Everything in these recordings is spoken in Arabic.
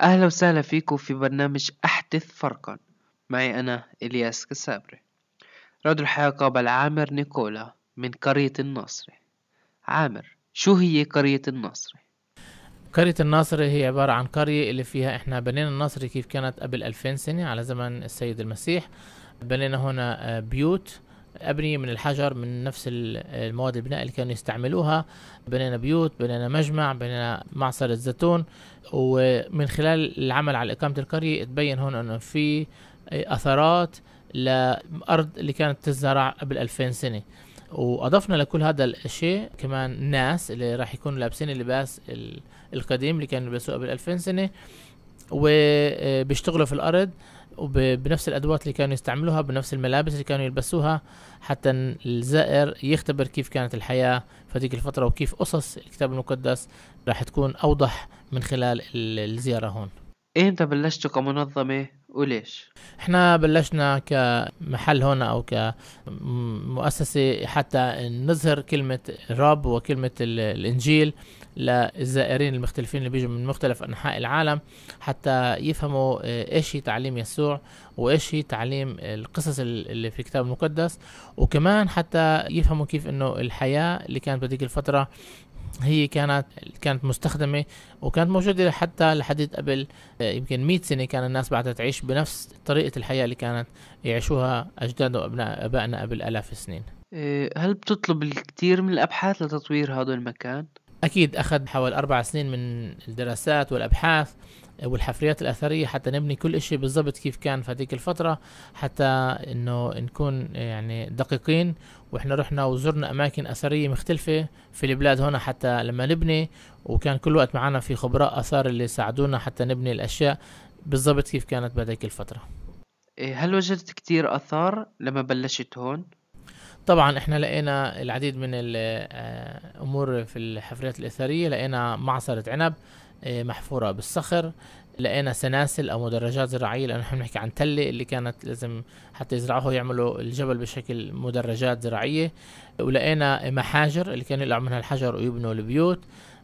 أهلا وسهلا فيكم في برنامج أحدث فرقا معي أنا إلياس كسابري رد الحياة قابل عامر نيكولا من قرية الناصري عامر شو هي قرية الناصري؟ قرية الناصري هي عبارة عن قرية اللي فيها احنا بنينا الناصري كيف كانت قبل ألفين سنة على زمن السيد المسيح بنينا هنا آه، بيوت أبنية من الحجر من نفس المواد البناء اللي كانوا يستعملوها بنينا بيوت بنينا مجمع بنينا معصرة زيتون ومن خلال العمل على إقامة القرية تبين هون أنه في أثرات لأرض اللي كانت تزرع قبل 2000 سنة واضفنا لكل هذا الشيء كمان ناس اللي راح يكونوا لابسين اللباس القديم اللي كانوا يلبسوه قبل 2000 سنه وبيشتغلوا في الارض وبنفس الادوات اللي كانوا يستعملوها بنفس الملابس اللي كانوا يلبسوها حتى الزائر يختبر كيف كانت الحياه في هذيك الفتره وكيف قصص الكتاب المقدس راح تكون اوضح من خلال الزياره هون. امتى إيه، بلشتوا كمنظمه وليش؟ احنا بلشنا كمحل هنا او كمؤسسه حتى نظهر كلمه الرب وكلمه الانجيل للزائرين المختلفين اللي بيجوا من مختلف انحاء العالم حتى يفهموا آه، ايش هي تعليم يسوع وايش هي تعليم القصص اللي في الكتاب المقدس وكمان حتى يفهموا كيف انه الحياه اللي كانت بهذيك الفتره هي كانت كانت مستخدمه وكانت موجوده حتى لحديت قبل آه، يمكن 100 سنه كان الناس بعدها تعيش بنفس طريقه الحياه اللي كانت يعيشوها اجدادنا وابناء ابائنا قبل الاف السنين آه، هل بتطلب الكثير من الابحاث لتطوير هذا المكان أكيد أخذ حوالي أربع سنين من الدراسات والأبحاث والحفريات الأثرية حتى نبني كل إشي بالضبط كيف كان في هذيك الفترة حتى إنه نكون يعني دقيقين وإحنا رحنا وزرنا أماكن أثرية مختلفة في البلاد هنا حتى لما نبني وكان كل وقت معنا في خبراء آثار اللي ساعدونا حتى نبني الأشياء بالضبط كيف كانت بهذيك الفترة إيه، هل وجدت كتير آثار لما بلشت هون؟ طبعا احنا لقينا العديد من الامور آه، في الحفريات الاثريه لقينا معصره عنب آه، محفوره بالصخر لقينا سناسل او مدرجات زراعيه لانه احنا بنحكي عن تله اللي كانت لازم حتى يزرعوها يعملوا الجبل بشكل مدرجات زراعيه ولقينا محاجر اللي كانوا يقلعوا منها الحجر ويبنوا البيوت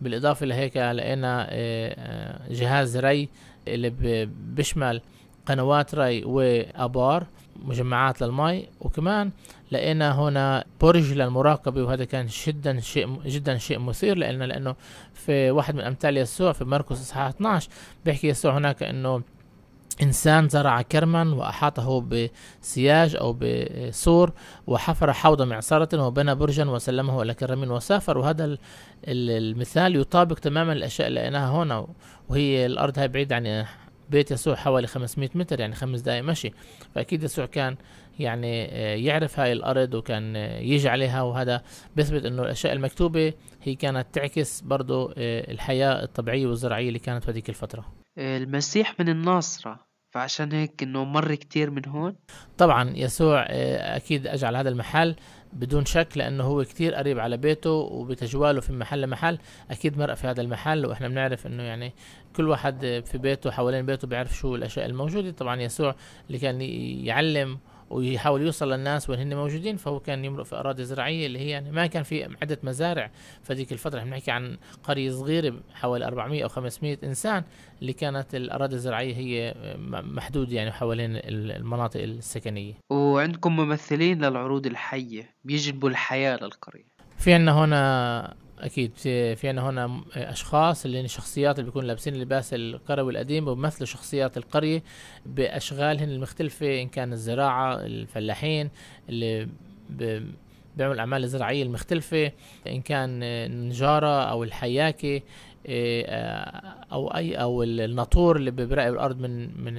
بالاضافه لهيك لقينا آه، جهاز ري اللي بيشمل قنوات ري وابار مجمعات للماء وكمان لقينا هنا برج للمراقبة وهذا كان جدا شيء جدا شيء مثير لنا لأنه في واحد من أمثال يسوع في مركز إصحاح 12 بيحكي يسوع هناك أنه إنسان زرع كرما وأحاطه بسياج أو بسور وحفر حوض معصرة وبنى برجا وسلمه إلى كرم وسافر وهذا المثال يطابق تماما الأشياء اللي لقيناها هنا وهي الأرض هاي بعيدة عن بيت يسوع حوالي 500 متر يعني خمس دقائق مشي فأكيد يسوع كان يعني آه، يعرف هاي الأرض وكان آه، يجي عليها وهذا بيثبت أنه الأشياء المكتوبة هي كانت تعكس برضه آه، الحياة الطبيعية والزراعية اللي كانت في هذيك الفترة المسيح من الناصرة فعشان هيك انه مر كتير من هون طبعا يسوع آه، اكيد اجعل هذا المحل بدون شك لانه هو كتير قريب على بيته وبتجواله في محل لمحل اكيد مرق في هذا المحل واحنا بنعرف انه يعني كل واحد في بيته حوالين بيته بيعرف شو الاشياء الموجوده طبعا يسوع اللي كان يعلم ويحاول يوصل للناس وين هن موجودين فهو كان يمرق في اراضي زراعيه اللي هي يعني ما كان في عده مزارع فذيك الفتره بنحكي عن قريه صغيره حوالي 400 او 500 انسان اللي كانت الاراضي الزراعيه هي محدوده يعني حوالين المناطق السكنيه وعندكم ممثلين للعروض الحيه بيجلبوا الحياه للقريه في عندنا هنا اكيد في عنا هنا اشخاص اللي هن الشخصيات اللي بيكونوا لابسين اللباس القروي القديم وبيمثلوا شخصيات القريه باشغالهن المختلفه ان كان الزراعه الفلاحين اللي بيعملوا الاعمال الزراعيه المختلفه ان كان النجاره او الحياكه إيه، آه، او اي او الناطور اللي بيراقب الارض من من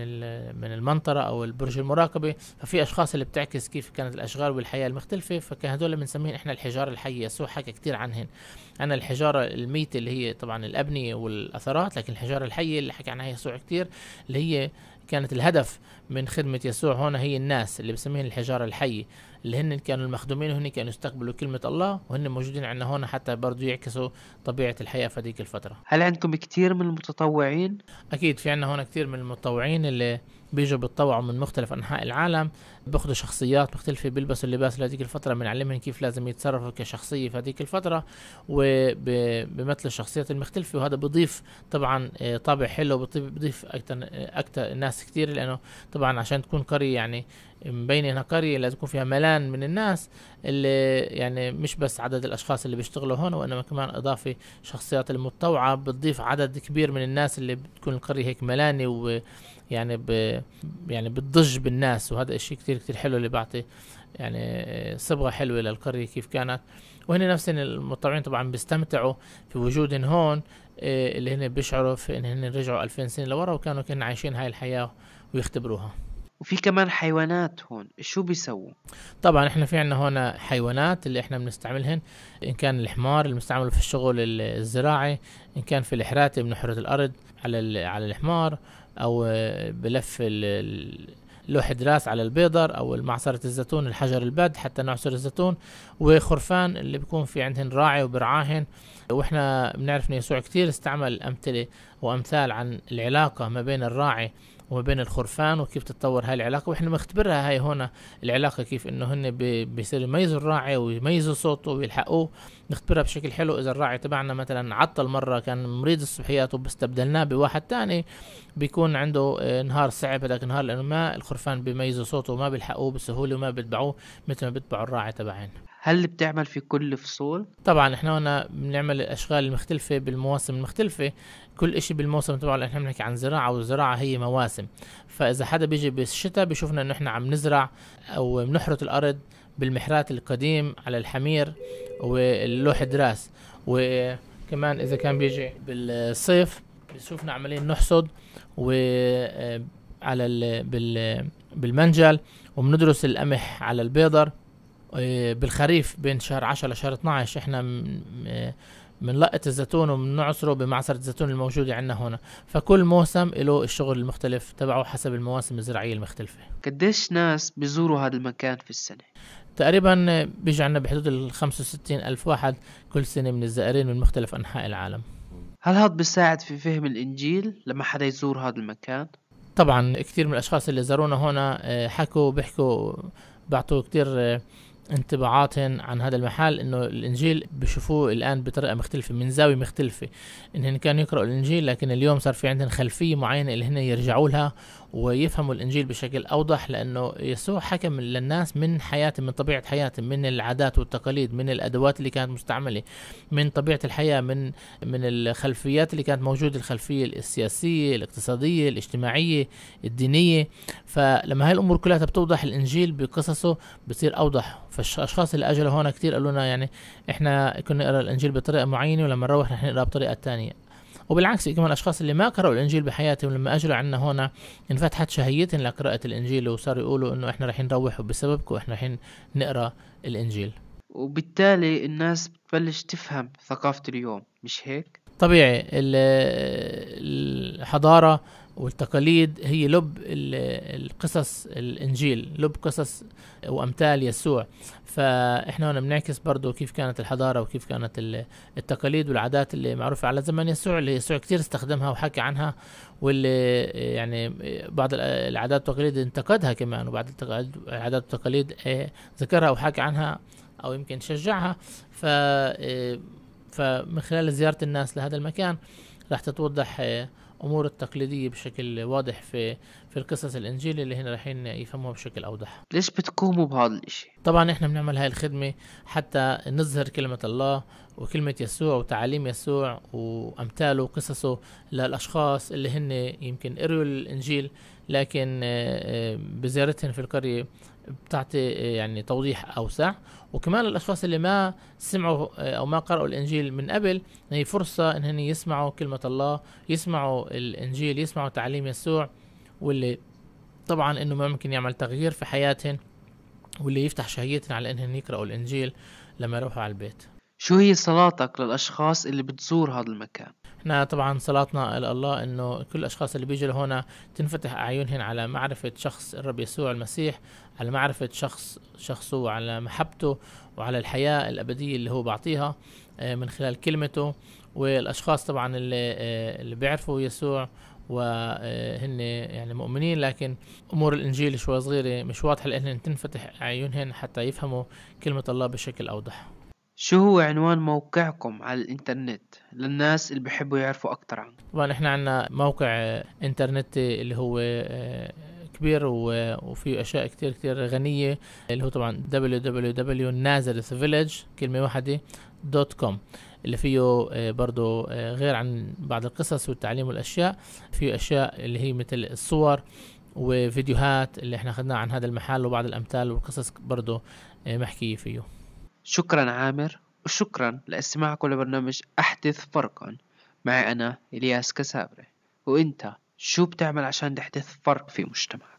من المنطره او البرج المراقبه ففي اشخاص اللي بتعكس كيف كانت الاشغال والحياه المختلفه فكان هدول بنسميهم احنا الحجاره الحيه سو حكى كثير عنهن انا الحجاره الميته اللي هي طبعا الابنيه والاثارات لكن الحجاره الحيه اللي حكى عنها يسوع كثير اللي هي كانت الهدف من خدمة يسوع هنا هي الناس اللي بسميهم الحجارة الحية اللي هن كانوا المخدومين وهن كانوا يستقبلوا كلمة الله وهن موجودين عندنا هون حتى برضو يعكسوا طبيعة الحياة في هذيك الفترة هل عندكم كثير من المتطوعين؟ أكيد في عندنا هون كثير من المتطوعين اللي بيجوا بتطوعوا من مختلف انحاء العالم بياخذوا شخصيات مختلفه بيلبسوا اللباس لهذيك الفتره بنعلمهم كيف لازم يتصرفوا كشخصيه في هذيك الفتره وبمثل الشخصيات المختلفه وهذا بضيف طبعا آه، طابع حلو بضيف اكثر اكثر آه، ناس كثير لانه طبعا عشان تكون قريه يعني من بين قرية لازم يكون فيها ملان من الناس اللي يعني مش بس عدد الأشخاص اللي بيشتغلوا هون وإنما كمان إضافة شخصيات المتطوعة بتضيف عدد كبير من الناس اللي بتكون القرية هيك ملانة ويعني ب يعني بتضج بالناس وهذا إشي كتير كتير حلو اللي بعطي يعني صبغة حلوة للقرية كيف كانت وهن نفسهم المتطوعين طبعا بيستمتعوا في وجودهم هون إيه، اللي هن بيشعروا في ان هن رجعوا 2000 سنة لورا وكانوا كانوا عايشين هاي الحياة ويختبروها وفي كمان حيوانات هون شو بيسووا طبعا احنا في عندنا هون حيوانات اللي احنا بنستعملهن ان كان الحمار اللي بنستعمله في الشغل الزراعي ان كان في الحراتة بنحرث الارض على على الحمار او آه، بلف لوح دراس على البيضر او معصرة الزيتون الحجر الباد حتى نعصر الزيتون وخرفان اللي بيكون في عندهن راعي وبرعاهن واحنا بنعرف ان يسوع كثير استعمل امثله وامثال عن العلاقه ما بين الراعي وما بين الخرفان وكيف تتطور هاي العلاقه واحنا بنختبرها هاي هنا العلاقه كيف انه هن بيصيروا يميزوا الراعي ويميزوا صوته ويلحقوه نختبرها بشكل حلو اذا الراعي تبعنا مثلا عطل مره كان مريض الصبحيات وبستبدلناه بواحد تاني بيكون عنده آه، نهار صعب هذاك النهار لانه ما الخرفان بيميزوا صوته وما بيلحقوه بسهوله وما بيتبعوه مثل ما بيتبعوا الراعي تبعنا هل بتعمل في كل فصول؟ طبعا احنا هنا بنعمل الاشغال المختلفة بالمواسم المختلفة، كل اشي بالموسم تبعه احنا بنحكي عن زراعة والزراعة هي مواسم، فإذا حدا بيجي بالشتاء بيشوفنا انه احنا عم نزرع أو بنحرث الأرض بالمحرات القديم على الحمير واللوح دراس، وكمان إذا كان بيجي بالصيف بيشوفنا عمالين نحصد و آه، على ال... بال... بالمنجل وبندرس القمح على البيضر إيه، بالخريف بين شهر 10 لشهر 12 احنا بنلقط إيه، الزيتون وبنعصره بمعصرة الزيتون الموجودة عندنا هنا فكل موسم له الشغل المختلف تبعه حسب المواسم الزراعية المختلفة قديش ناس بيزوروا هذا المكان في السنة؟ تقريبا بيجي عندنا بحدود ال 65 ألف واحد كل سنة من الزائرين من مختلف أنحاء العالم هل هذا بيساعد في فهم الإنجيل لما حدا يزور هذا المكان؟ طبعا كثير من الأشخاص اللي زارونا هنا إيه، حكوا بيحكوا بيعطوا كثير انطباعاتهم عن هذا المحل انه الانجيل بشوفوه الان بطريقه مختلفه من زاويه مختلفه انهم كانوا يقراوا الانجيل لكن اليوم صار في عندهم خلفيه معينه اللي هن يرجعوا لها ويفهموا الانجيل بشكل اوضح لانه يسوع حكم للناس من حياتهم من طبيعه حياتهم من العادات والتقاليد من الادوات اللي كانت مستعمله من طبيعه الحياه من من الخلفيات اللي كانت موجوده الخلفيه السياسيه الاقتصاديه الاجتماعيه الدينيه فلما هاي الامور كلها بتوضح الانجيل بقصصه بصير اوضح فالاشخاص اللي اجوا هون كثير قالوا لنا يعني احنا كنا نقرا الانجيل بطريقه معينه ولما نروح نحن نقرا بطريقه ثانيه وبالعكس كمان الأشخاص اللي ما قرأوا الإنجيل بحياتهم لما أجروا عنا هنا انفتحت شهيتهم لقراءة الإنجيل وصاروا يقولوا إنه إحنا رايحين نروح وبسببكم إحنا رايحين نقرأ الإنجيل وبالتالي الناس بتبلش تفهم ثقافة اليوم مش هيك؟ طبيعي الحضارة والتقاليد هي لب القصص الانجيل لب قصص وامثال يسوع فاحنا هنا بنعكس برضه كيف كانت الحضاره وكيف كانت التقاليد والعادات اللي معروفه على زمن يسوع اللي يسوع كثير استخدمها وحكى عنها واللي يعني بعض العادات والتقاليد انتقدها كمان وبعض العادات والتقاليد آه، ذكرها وحكى عنها او يمكن شجعها ف آه، فمن خلال زياره الناس لهذا المكان راح تتوضح آه، الامور التقليديه بشكل واضح في في القصص الانجيل اللي هن رايحين يفهموها بشكل اوضح ليش بتقوموا بهذا الشيء طبعا احنا بنعمل هاي الخدمه حتى نظهر كلمه الله وكلمة يسوع وتعاليم يسوع وأمثاله وقصصه للأشخاص اللي هن يمكن قروا الإنجيل لكن آه، آه، بزيارتهم في القرية بتعطي آه، يعني توضيح أوسع وكمان الأشخاص اللي ما سمعوا أو ما قرأوا الإنجيل من قبل هي فرصة إنهم يسمعوا كلمة الله يسمعوا الإنجيل يسمعوا تعليم يسوع واللي طبعا إنه ممكن يعمل تغيير في حياتهم واللي يفتح شهيتهم على إنهم يقرأوا الإنجيل لما يروحوا على البيت شو هي صلاتك للأشخاص اللي بتزور هذا المكان؟ احنا طبعا صلاتنا الى الله انه كل الاشخاص اللي بيجوا لهنا تنفتح اعينهم على معرفه شخص الرب يسوع المسيح على معرفه شخص شخصه وعلى محبته وعلى الحياه الابديه اللي هو بعطيها آه، من خلال كلمته والاشخاص طبعا اللي آه، اللي بيعرفوا يسوع وهن آه، يعني مؤمنين لكن امور الانجيل شوي صغيره مش واضحه لانهم تنفتح اعينهم حتى يفهموا كلمه الله بشكل اوضح شو هو عنوان موقعكم على الانترنت للناس اللي بحبوا يعرفوا اكثر عنه طبعا احنا عندنا موقع آه، انترنتي اللي هو آه، كبير وفيه اشياء كتير كتير غنيه اللي هو طبعا www.nazarethvillage كلمه واحده دوت كوم اللي فيه آه، برضه غير عن بعض القصص والتعليم والاشياء فيه اشياء اللي هي مثل الصور وفيديوهات اللي احنا اخذناها عن هذا المحل وبعض الامثال والقصص برضه محكيه فيه شكرا عامر وشكرا لاستماعكم لبرنامج أحدث فرقا معي أنا إلياس كسابري وإنت شو بتعمل عشان تحدث فرق في مجتمعك